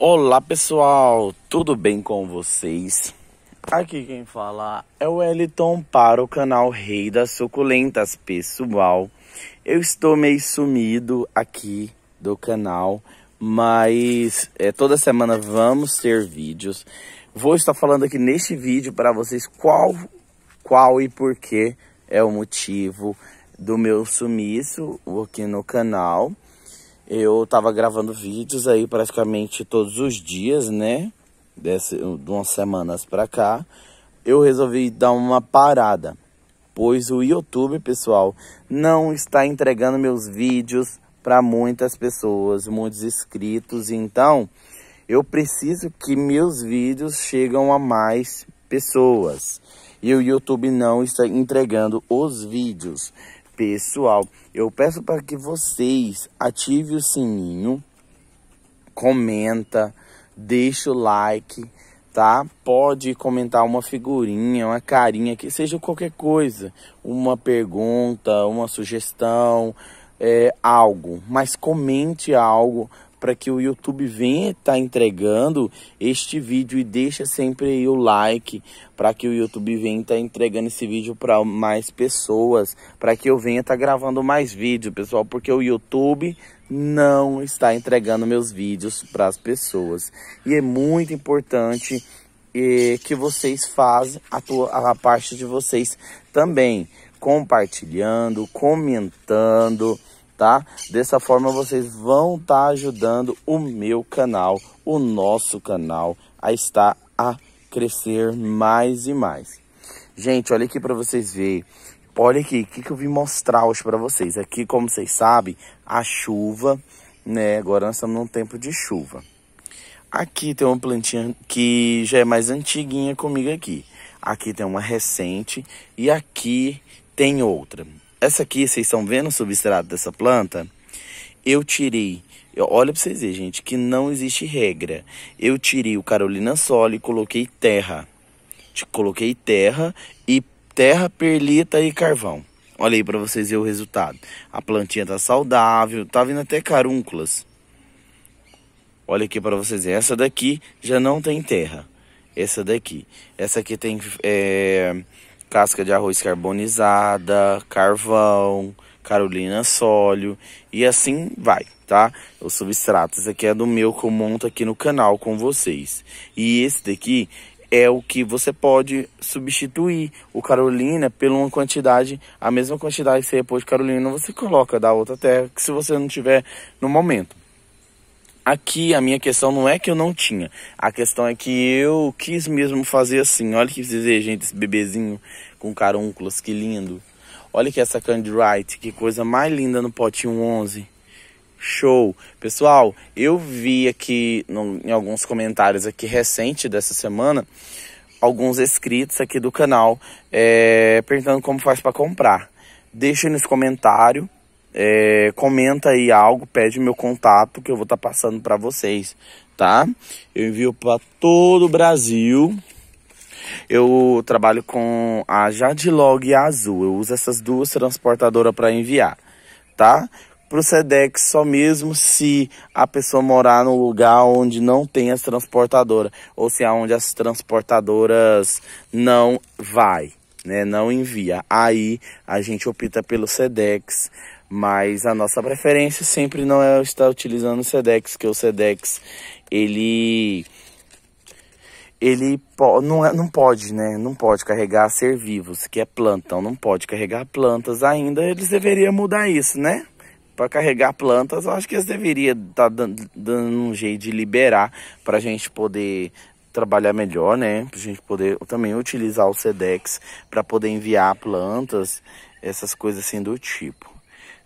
Olá pessoal, tudo bem com vocês? Aqui quem fala é o Wellington para o canal Rei das Suculentas, pessoal. Eu estou meio sumido aqui do canal, mas é, toda semana vamos ter vídeos. Vou estar falando aqui neste vídeo para vocês qual, qual e por que é o motivo do meu sumiço aqui no canal eu tava gravando vídeos aí praticamente todos os dias, né? Desse, de umas semanas pra cá, eu resolvi dar uma parada, pois o YouTube, pessoal, não está entregando meus vídeos para muitas pessoas, muitos inscritos, então eu preciso que meus vídeos chegam a mais pessoas. E o YouTube não está entregando os vídeos pessoal, eu peço para que vocês ativem o sininho, comenta, deixa o like, tá? Pode comentar uma figurinha, uma carinha, que seja qualquer coisa, uma pergunta, uma sugestão, é, algo, mas comente algo para que o YouTube venha estar tá entregando este vídeo e deixa sempre aí o like para que o YouTube venha estar tá entregando esse vídeo para mais pessoas, para que eu venha estar tá gravando mais vídeo, pessoal, porque o YouTube não está entregando meus vídeos para as pessoas. E é muito importante eh, que vocês façam a, tua, a parte de vocês também, compartilhando, comentando, tá? Dessa forma vocês vão estar tá ajudando o meu canal, o nosso canal a estar a crescer mais e mais. Gente, olha aqui para vocês verem. Olha aqui, o que, que eu vim mostrar hoje para vocês. Aqui, como vocês sabem, a chuva, né? Agora nós estamos num tempo de chuva. Aqui tem uma plantinha que já é mais antiguinha comigo aqui. Aqui tem uma recente e aqui tem outra. Essa aqui, vocês estão vendo o substrato dessa planta? Eu tirei, olha para vocês verem, gente, que não existe regra. Eu tirei o Carolina Soli e coloquei terra. Coloquei terra e terra, perlita e carvão. Olha aí para vocês verem o resultado. A plantinha tá saudável, tá vindo até carúnculas. Olha aqui para vocês verem. Essa daqui já não tem terra. Essa daqui. Essa aqui tem... É casca de arroz carbonizada, carvão, carolina sólio e assim vai, tá? Os substratos, esse aqui é do meu que eu monto aqui no canal com vocês. E esse daqui é o que você pode substituir o carolina por uma quantidade, a mesma quantidade que você repôs de carolina, você coloca da outra terra, que se você não tiver no momento. Aqui a minha questão não é que eu não tinha, a questão é que eu quis mesmo fazer assim. Olha que desejante gente, esse bebezinho com carúnculos, que lindo. Olha que essa Candy Wright, que coisa mais linda no potinho 11. Show! Pessoal, eu vi aqui no, em alguns comentários aqui recente dessa semana alguns inscritos aqui do canal é, perguntando como faz para comprar. Deixa nos comentários é, comenta aí algo, pede meu contato que eu vou estar tá passando para vocês, tá? Eu envio para todo o Brasil. Eu trabalho com a Jadlog e a Azul. Eu uso essas duas transportadoras para enviar, tá? Pro Sedex só mesmo se a pessoa morar no lugar onde não tem as transportadoras ou se aonde é as transportadoras não vai, né? Não envia. Aí a gente opta pelo Sedex mas a nossa preferência sempre não é estar utilizando o Sedex, que o Sedex ele ele po não, é, não pode, né? Não pode carregar ser vivos, que é planta. Então não pode carregar plantas ainda. Eles deveriam mudar isso, né? Para carregar plantas, eu acho que eles deveriam estar tá dando, dando um jeito de liberar para a gente poder trabalhar melhor, né? Para a gente poder também utilizar o Sedex para poder enviar plantas, essas coisas assim do tipo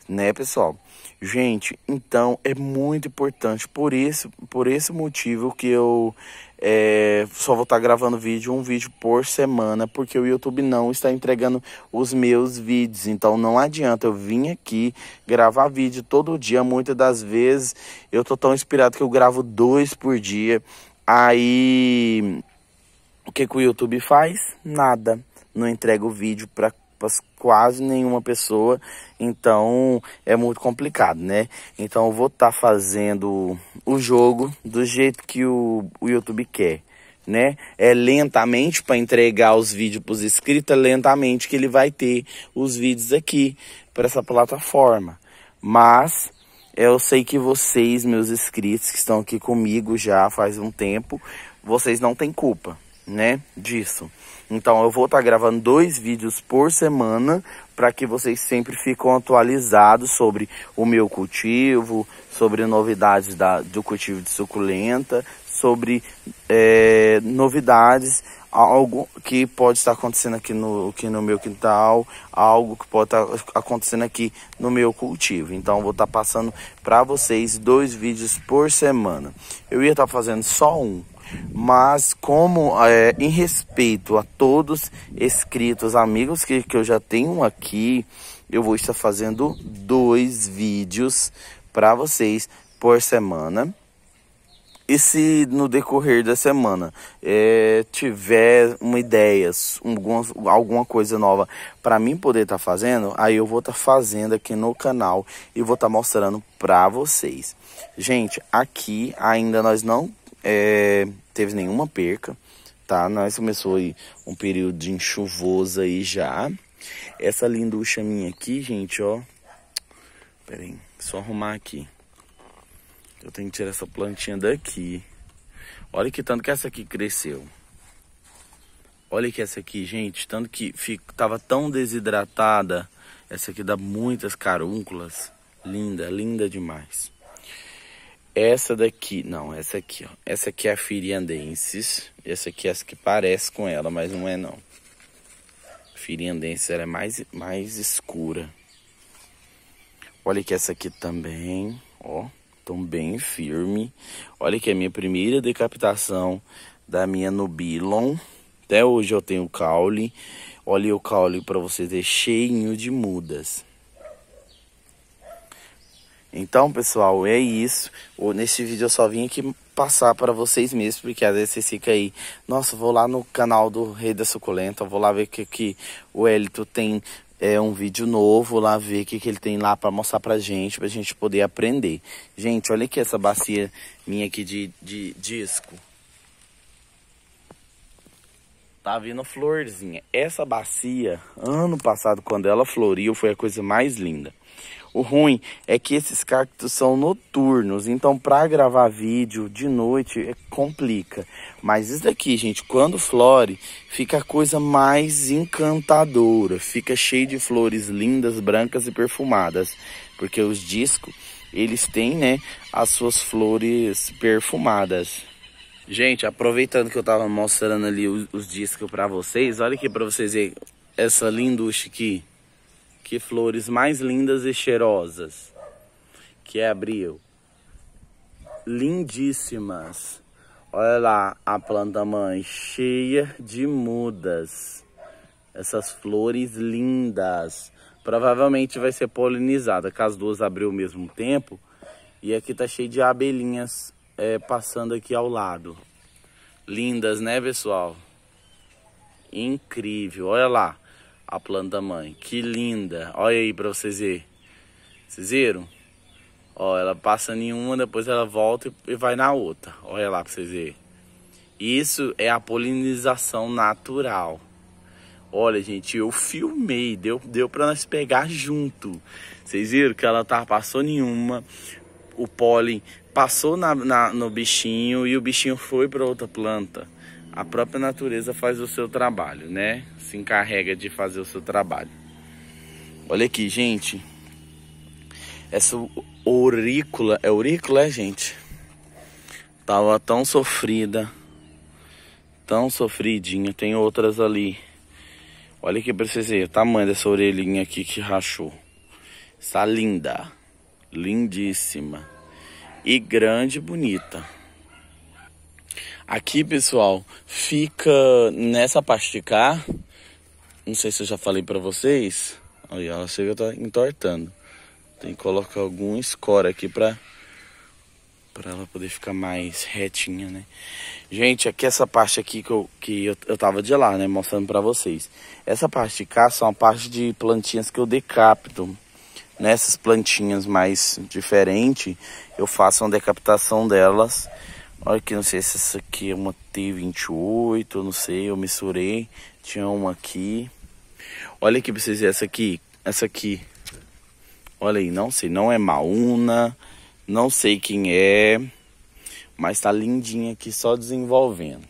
né, pessoal? Gente, então é muito importante por isso por esse motivo que eu é, só vou estar tá gravando vídeo, um vídeo por semana, porque o YouTube não está entregando os meus vídeos. Então não adianta eu vim aqui gravar vídeo todo dia. Muitas das vezes eu tô tão inspirado que eu gravo dois por dia. Aí o que, que o YouTube faz? Nada. Não entrega o vídeo para as quase nenhuma pessoa, então é muito complicado, né? Então eu vou estar tá fazendo o jogo do jeito que o, o YouTube quer, né? É lentamente para entregar os vídeos para os inscritos, é lentamente que ele vai ter os vídeos aqui para essa plataforma. Mas é, eu sei que vocês, meus inscritos que estão aqui comigo já faz um tempo, vocês não têm culpa, né? Disso. Então eu vou estar tá gravando dois vídeos por semana para que vocês sempre ficam atualizados sobre o meu cultivo, sobre novidades da, do cultivo de suculenta, sobre é, novidades, algo que pode estar acontecendo aqui no, aqui no meu quintal, algo que pode estar tá acontecendo aqui no meu cultivo. Então vou estar tá passando para vocês dois vídeos por semana. Eu ia estar tá fazendo só um, mas como é, em respeito a todos escritos, amigos que, que eu já tenho aqui, eu vou estar fazendo dois vídeos para vocês por semana. E se no decorrer da semana é, tiver uma ideia, alguma, alguma coisa nova para mim poder estar tá fazendo, aí eu vou estar tá fazendo aqui no canal e vou estar tá mostrando para vocês. Gente, aqui ainda nós não é, teve nenhuma perca, tá? Nós começou aí um período de enxuvoso aí já. Essa linducha minha aqui, gente, ó. Pera aí, só arrumar aqui. Eu tenho que tirar essa plantinha daqui. Olha que tanto que essa aqui cresceu. Olha que essa aqui, gente, tanto que fico, tava tão desidratada. Essa aqui dá muitas carúnculas. Linda, linda demais. Essa daqui, não, essa aqui, ó. Essa aqui é a Firiandensis. Essa aqui é essa que parece com ela, mas não é não. Firiandensis, ela é mais, mais escura. Olha que essa aqui também, ó. Tão bem firme. Olha que é a minha primeira decapitação da minha Nubilon. Até hoje eu tenho caule. Olha o caule para você ter cheinho de mudas. Então, pessoal, é isso. Neste vídeo eu só vim aqui passar para vocês mesmo, porque às vezes vocês ficam aí, nossa, vou lá no canal do Rei da Suculenta, vou lá ver que, que o Elito tem é, um vídeo novo, lá ver o que, que ele tem lá para mostrar pra gente, pra gente poder aprender. Gente, olha aqui essa bacia minha aqui de, de disco. Tá vindo florzinha. Essa bacia, ano passado, quando ela floriu, foi a coisa mais linda. O ruim é que esses cactos são noturnos, então para gravar vídeo de noite é complica. Mas isso daqui, gente, quando flore, fica a coisa mais encantadora, fica cheio de flores lindas, brancas e perfumadas, porque os discos, eles têm, né, as suas flores perfumadas. Gente, aproveitando que eu tava mostrando ali os, os discos para vocês, olha aqui para vocês verem essa linducha aqui que flores mais lindas e cheirosas, que é abril. Lindíssimas. Olha lá a planta mãe cheia de mudas. Essas flores lindas. Provavelmente vai ser polinizada, que as duas abriu ao mesmo tempo. E aqui tá cheio de abelhinhas é, passando aqui ao lado. Lindas, né, pessoal? Incrível, olha lá a planta mãe. Que linda. Olha aí para vocês verem. Vocês viram? Ó, ela passa em uma, depois ela volta e vai na outra. Olha lá para vocês verem. Isso é a polinização natural. Olha, gente, eu filmei, deu, deu para nós pegar junto. Vocês viram que ela tá passou nenhuma, o pólen passou na, na, no bichinho e o bichinho foi para outra planta a própria natureza faz o seu trabalho, né? Se encarrega de fazer o seu trabalho. Olha aqui, gente. Essa aurícula, é aurícula, é, gente? Tava tão sofrida, tão sofridinha. Tem outras ali. Olha que pra vocês verem o tamanho dessa orelhinha aqui que rachou. Está linda, lindíssima e grande e bonita. Aqui, pessoal, fica nessa parte de cá. Não sei se eu já falei para vocês. Olha, ela chega tá entortando. Tem que colocar algum score aqui para para ela poder ficar mais retinha, né? Gente, aqui essa parte aqui que eu, que eu, eu tava de lá, né? Mostrando para vocês. Essa parte de cá são a parte de plantinhas que eu decapito. Nessas plantinhas mais diferente, eu faço uma decapitação delas Olha que não sei se essa aqui é uma T28, eu não sei, eu misturei. Tinha uma aqui. Olha aqui pra vocês verem, essa aqui, essa aqui. Olha aí, não sei, não é Mauna, não sei quem é, mas tá lindinha aqui, só desenvolvendo.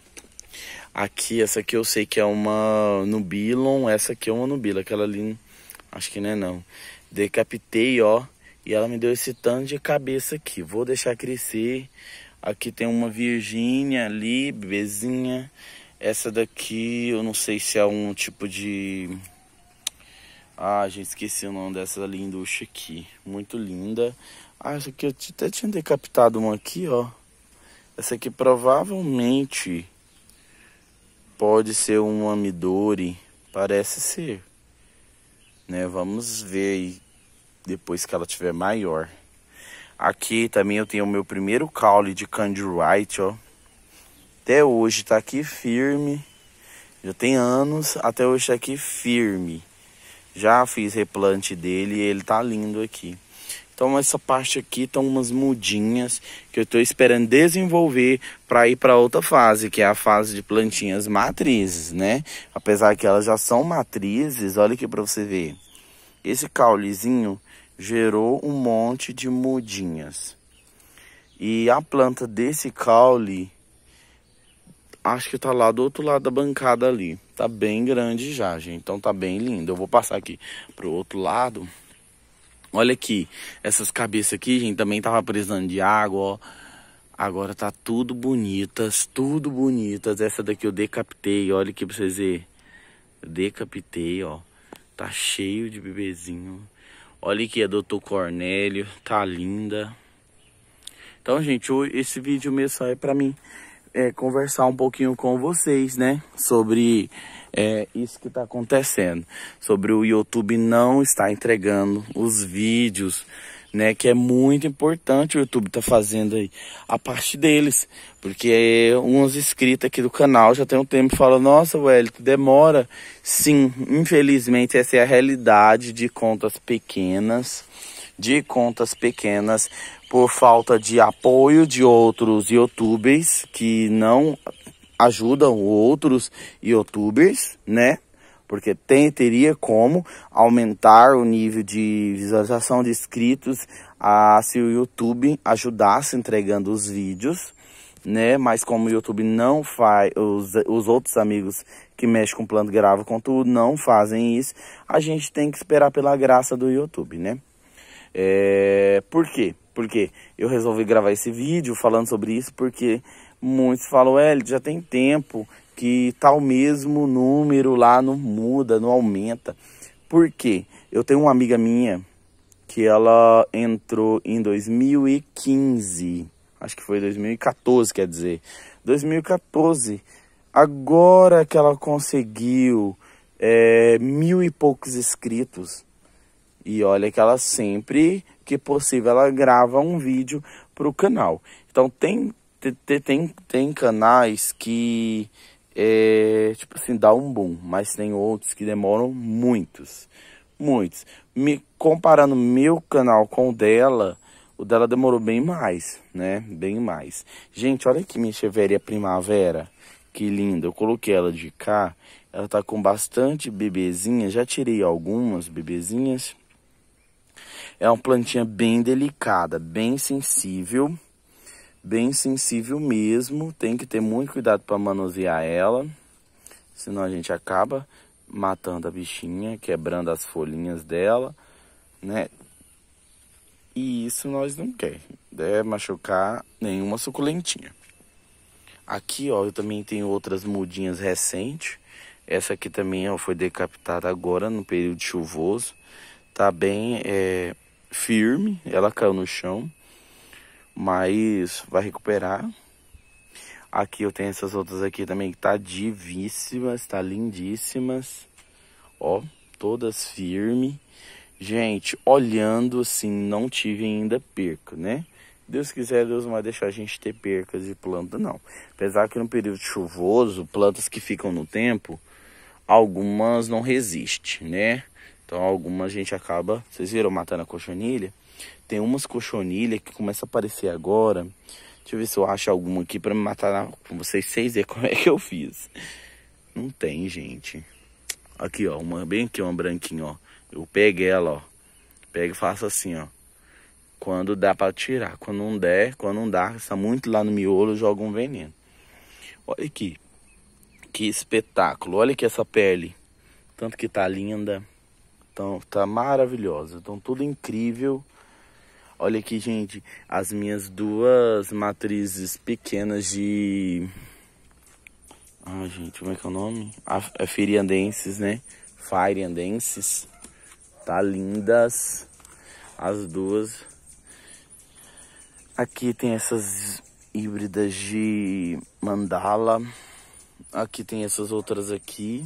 Aqui, essa aqui eu sei que é uma Nubilon, essa aqui é uma Nubila, aquela ali, acho que não é não. Decapitei, ó, e ela me deu esse tanto de cabeça aqui. Vou deixar crescer, Aqui tem uma Virgínia ali, bebezinha. Essa daqui eu não sei se é um tipo de... Ah, gente, esqueci o nome dessa linducha aqui. Muito linda. Ah, essa aqui eu até tinha decapitado uma aqui, ó. Essa aqui provavelmente pode ser uma Midori. Parece ser. Né? Vamos ver aí depois que ela tiver maior. Aqui também eu tenho o meu primeiro caule de Candy White, ó. Até hoje tá aqui firme. Já tem anos, até hoje tá aqui firme. Já fiz replante dele e ele tá lindo aqui. Então essa parte aqui estão umas mudinhas que eu estou esperando desenvolver para ir para outra fase, que é a fase de plantinhas matrizes, né? Apesar que elas já são matrizes, olha aqui para você ver. Esse caulezinho gerou um monte de mudinhas. E a planta desse caule, acho que tá lá do outro lado da bancada ali. Tá bem grande já, gente. Então tá bem lindo. Eu vou passar aqui pro outro lado. Olha aqui, essas cabeças aqui, gente, também tava precisando de água, ó. Agora tá tudo bonitas, tudo bonitas. Essa daqui eu decapitei, olha aqui pra vocês verem. decapitei, ó. Tá cheio de bebezinho. Olha aqui, a doutor Cornélio, tá linda. Então, gente, esse vídeo mesmo só é pra mim é, conversar um pouquinho com vocês, né? Sobre é, isso que tá acontecendo. Sobre o YouTube não estar entregando os vídeos né? Que é muito importante o YouTube tá fazendo aí a parte deles, porque é, uns inscritos aqui do canal já tem um tempo falam, nossa, Wellington, demora. Sim, infelizmente essa é a realidade de contas pequenas, de contas pequenas por falta de apoio de outros YouTubers que não ajudam outros YouTubers, né? porque tem, teria como aumentar o nível de visualização de inscritos a se o YouTube ajudasse entregando os vídeos, né? Mas como o YouTube não faz, os, os outros amigos que mexem com plano grava conteúdo não fazem isso, a gente tem que esperar pela graça do YouTube, né? É, por quê? Porque eu resolvi gravar esse vídeo falando sobre isso porque muitos falam, é, já tem tempo que tá o mesmo número lá, não muda, não aumenta. Por quê? Eu tenho uma amiga minha que ela entrou em 2015, acho que foi 2014, quer dizer, 2014. Agora que ela conseguiu é, mil e poucos inscritos. E olha que ela sempre que possível ela grava um vídeo para o canal. Então tem, tem, tem canais que é, tipo assim, dá um boom, mas tem outros que demoram muitos, muitos. Me comparando meu canal com o dela, o dela demorou bem mais, né? Bem mais. Gente, olha aqui minha cheveria primavera. Que linda. Eu coloquei ela de cá. Ela tá com bastante bebezinha. Já tirei algumas bebezinhas. É uma plantinha bem delicada, bem sensível bem sensível mesmo, tem que ter muito cuidado para manusear ela, senão a gente acaba matando a bichinha, quebrando as folhinhas dela, né? E isso nós não quer, deve né? machucar nenhuma suculentinha. Aqui, ó, eu também tenho outras mudinhas recentes. Essa aqui também, ó, foi decapitada agora no período chuvoso. Tá bem é, firme, ela caiu no chão. Mas vai recuperar. Aqui eu tenho essas outras aqui também que tá divíssimas, tá lindíssimas. Ó, todas firme. Gente, olhando assim, não tive ainda perca, né? Deus quiser, Deus não vai deixar a gente ter percas de planta, não. Apesar que no período chuvoso, plantas que ficam no tempo, algumas não resistem, né? Então algumas a gente acaba, vocês viram matando a cochonilha? Tem umas cochonilhas que começa a aparecer agora. Deixa eu ver se eu acho alguma aqui para me matar com vocês seis ver como é que eu fiz. Não tem, gente. Aqui, ó, uma bem aqui, uma branquinha, ó. Eu pego ela, ó. Pego e faço assim, ó. Quando dá para tirar, quando não der, quando não dá, está muito lá no miolo, joga um veneno. Olha aqui. Que espetáculo. Olha aqui essa pele. Tanto que tá linda. Então, tá maravilhosa. Então, tudo incrível. Olha aqui, gente, as minhas duas matrizes pequenas de... Ah, gente, como é que é o nome? É Firiandenses, né? Firiandenses. Tá lindas as duas. Aqui tem essas híbridas de mandala. Aqui tem essas outras aqui.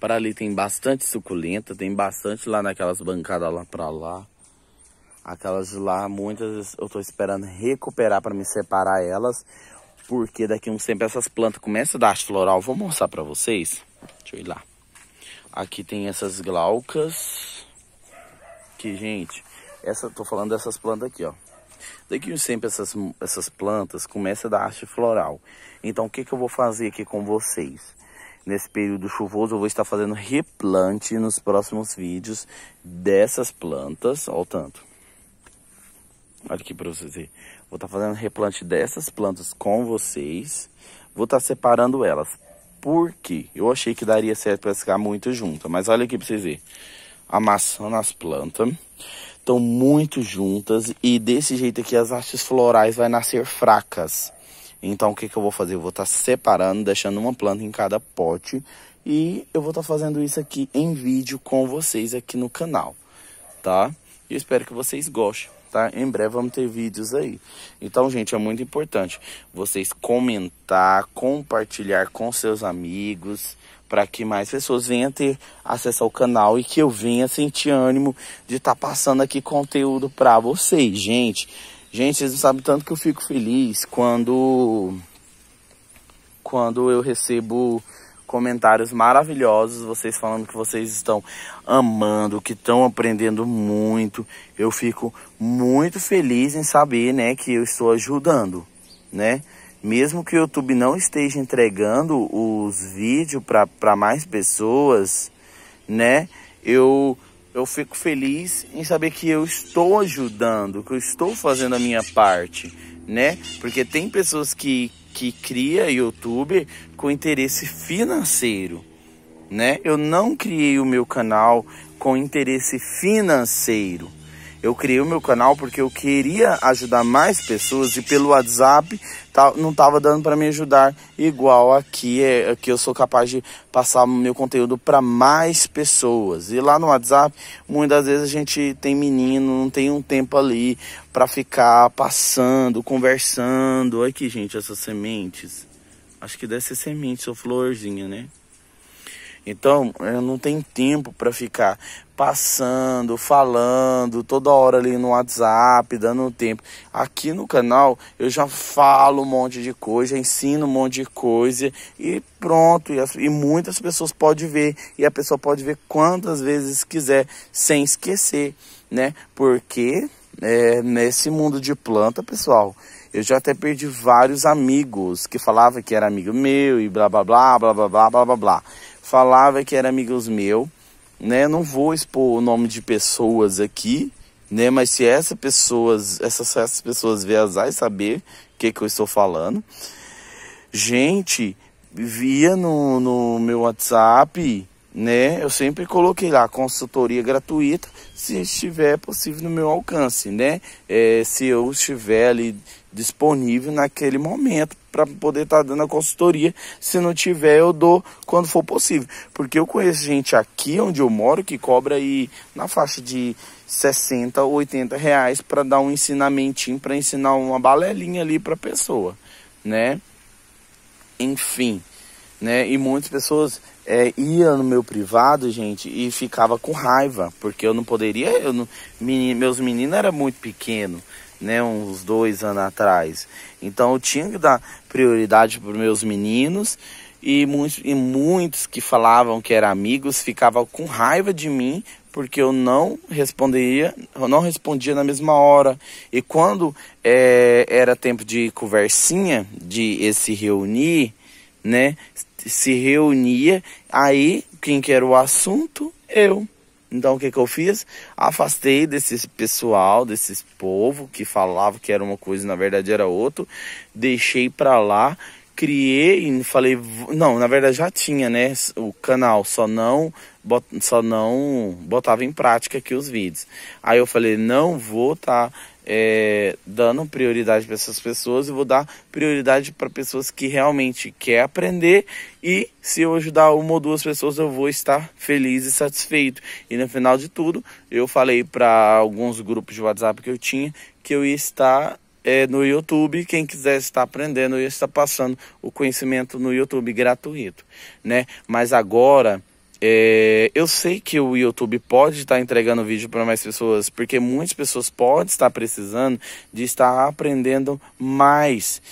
Para ali tem bastante suculenta, tem bastante lá naquelas bancadas lá para lá. Aquelas lá, muitas eu tô esperando recuperar para me separar elas. Porque daqui a um tempo essas plantas começam a dar floral. Vou mostrar para vocês. Deixa eu ir lá. Aqui tem essas glaucas. Que, gente, essa, tô falando dessas plantas aqui, ó. Daqui a um tempo essas, essas plantas começam a dar floral. Então, o que, que eu vou fazer aqui com vocês? nesse período chuvoso eu vou estar fazendo replante nos próximos vídeos dessas plantas, olha o tanto. Olha aqui para vocês verem. Vou estar tá fazendo replante dessas plantas com vocês. Vou estar tá separando elas. Por quê? Eu achei que daria certo para ficar muito junta. Mas olha aqui para vocês verem. Amassando as plantas. Estão muito juntas. E desse jeito aqui as hastes florais vai nascer fracas. Então o que, que eu vou fazer? Eu vou estar tá separando, deixando uma planta em cada pote. E eu vou estar tá fazendo isso aqui em vídeo com vocês aqui no canal. Tá? E espero que vocês gostem tá? Em breve vamos ter vídeos aí. Então, gente, é muito importante vocês comentar, compartilhar com seus amigos, para que mais pessoas venham ter acesso ao canal e que eu venha sentir ânimo de estar tá passando aqui conteúdo para vocês, gente. Gente, vocês não sabem tanto que eu fico feliz quando quando eu recebo comentários maravilhosos, vocês falando que vocês estão amando, que estão aprendendo muito. Eu fico muito feliz em saber, né, que eu estou ajudando, né? Mesmo que o YouTube não esteja entregando os vídeos para mais pessoas, né? Eu eu fico feliz em saber que eu estou ajudando, que eu estou fazendo a minha parte, né? Porque tem pessoas que que cria YouTube com interesse financeiro, né? Eu não criei o meu canal com interesse financeiro. Eu criei o meu canal porque eu queria ajudar mais pessoas e pelo WhatsApp tá, não estava dando para me ajudar igual aqui. É, que eu sou capaz de passar meu conteúdo para mais pessoas. E lá no WhatsApp, muitas vezes a gente tem menino, não tem um tempo ali para ficar passando, conversando. Olha aqui, gente, essas sementes. Acho que deve ser semente ou florzinha, né? Então, eu não tenho tempo para ficar passando, falando, toda hora ali no WhatsApp, dando tempo. Aqui no canal eu já falo um monte de coisa, ensino um monte de coisa e pronto. E, as, e muitas pessoas podem ver, e a pessoa pode ver quantas vezes quiser, sem esquecer, né? Porque é, nesse mundo de planta, pessoal, eu já até perdi vários amigos que falavam que era amigo meu e blá blá blá blá blá blá blá blá. blá falava que eram amigos meus, né? Não vou expor o nome de pessoas aqui, né? Mas se essas pessoas, essas, essas pessoas as e saber o que, que eu estou falando. Gente, via no, no meu WhatsApp, né? Eu sempre coloquei lá consultoria gratuita, se estiver possível no meu alcance, né? É, se eu estiver ali disponível naquele momento para poder estar tá dando a consultoria. Se não tiver, eu dou quando for possível. Porque eu conheço gente aqui onde eu moro que cobra aí na faixa de 60, 80 reais para dar um ensinamentinho, para ensinar uma balelinha ali para pessoa, né? Enfim, né? E muitas pessoas é, ia no meu privado, gente, e ficava com raiva, porque eu não poderia, eu não, meus meninos era muito pequeno, né, uns dois anos atrás. Então eu tinha que dar prioridade para os meus meninos e muitos, e muitos que falavam que eram amigos ficavam com raiva de mim porque eu não respondia, eu não respondia na mesma hora. E quando é, era tempo de conversinha, de se reunir, né, se reunia, aí quem que era o assunto? Eu. Então o que, que eu fiz? Afastei desse pessoal, desse povo que falava que era uma coisa e na verdade era outro, deixei para lá, criei e falei, não, na verdade já tinha, né, o canal, só não bot, só não botava em prática aqui os vídeos. Aí eu falei, não vou tá é, dando prioridade para essas pessoas e vou dar prioridade para pessoas que realmente quer aprender e se eu ajudar uma ou duas pessoas eu vou estar feliz e satisfeito e no final de tudo eu falei para alguns grupos de WhatsApp que eu tinha que eu ia estar é, no YouTube. Quem quiser estar aprendendo, eu estar passando o conhecimento no YouTube gratuito, né? Mas agora é, eu sei que o YouTube pode estar entregando vídeo para mais pessoas, porque muitas pessoas podem estar precisando de estar aprendendo mais,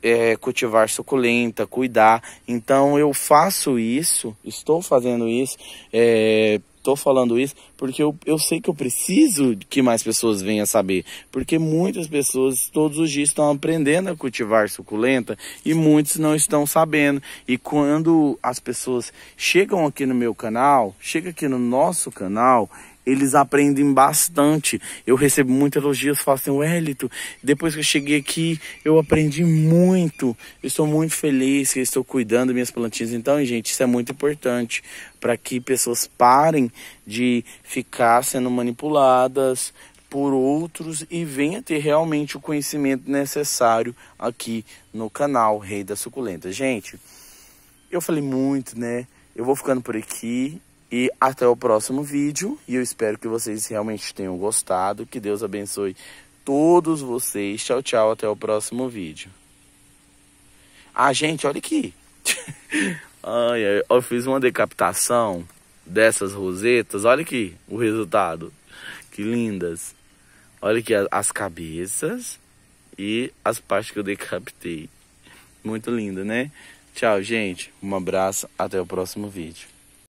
é, cultivar suculenta, cuidar. Então eu faço isso, estou fazendo isso é, Tô falando isso porque eu, eu sei que eu preciso que mais pessoas venham saber. Porque muitas pessoas todos os dias estão aprendendo a cultivar suculenta e muitos não estão sabendo. E quando as pessoas chegam aqui no meu canal, chega aqui no nosso canal eles aprendem bastante. Eu recebo muitos elogios, falo assim, Wellington, depois que eu cheguei aqui, eu aprendi muito. Eu estou muito feliz que estou cuidando das minhas plantinhas. Então, gente, isso é muito importante para que pessoas parem de ficar sendo manipuladas por outros e venha ter realmente o conhecimento necessário aqui no canal Rei da Suculenta. Gente, eu falei muito, né? Eu vou ficando por aqui. E até o próximo vídeo. E eu espero que vocês realmente tenham gostado. Que Deus abençoe todos vocês. Tchau, tchau. Até o próximo vídeo. Ah, gente, olha aqui. Ai, eu fiz uma decapitação dessas rosetas. Olha aqui o resultado. Que lindas. Olha aqui as cabeças e as partes que eu decapitei. Muito linda, né? Tchau, gente. Um abraço. Até o próximo vídeo.